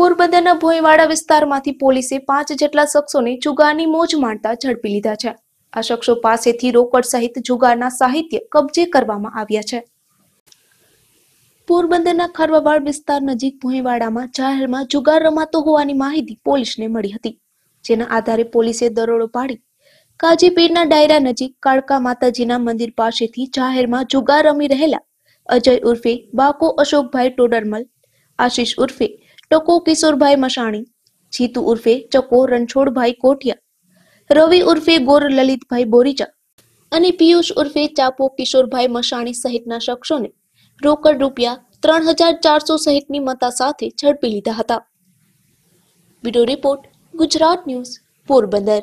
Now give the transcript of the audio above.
પોરબંદરના ભોયવાડા વિસ્તારમાંથી પોલીસે પાંચ જેટલા શખ્સોને જુગારની મોજ માણતા ઝડપી લીધા છે આ શખ્સો પાસેથી રોકડ સહિત જુગારના સાહિત્ય કબજે કરવામાં આવ્યા છે પોરબંદરના ખરવાવાડ વિસ્તાર નજીક ભોયવાડામાં જાહેરમાં જુગાર રમાતો હોવાની માહિતી પોલીસને મળી હતી જેના આધારે પોલીસે દરોડો પાડી કાજીપીરના ડાયરા નજીક કાળકા માતાજીના મંદિર પાસેથી જાહેરમાં જુગાર રમી રહેલા અજય ઉર્ફે બાકો અશોકભાઈ ટોડરમલ આશીષ ઉર્ફે ટકો કિશોરભાઈ મશાણી જીતુ ઉર્ફે ચકો રણછોડભાઈ કોઠિયા રવિ ઉર્ફે ગોર લલિતભાઈ બોરીચા અને પિયુષ ઉર્ફે ચાપો કિશોરભાઈ મશાણી સહિતના શખ્સોને રોકડ રૂપિયા ત્રણ હજાર ચારસો સહિતની મતા સાથે ઝડપી લીધા હતા bureau report Gujarat news Porbandar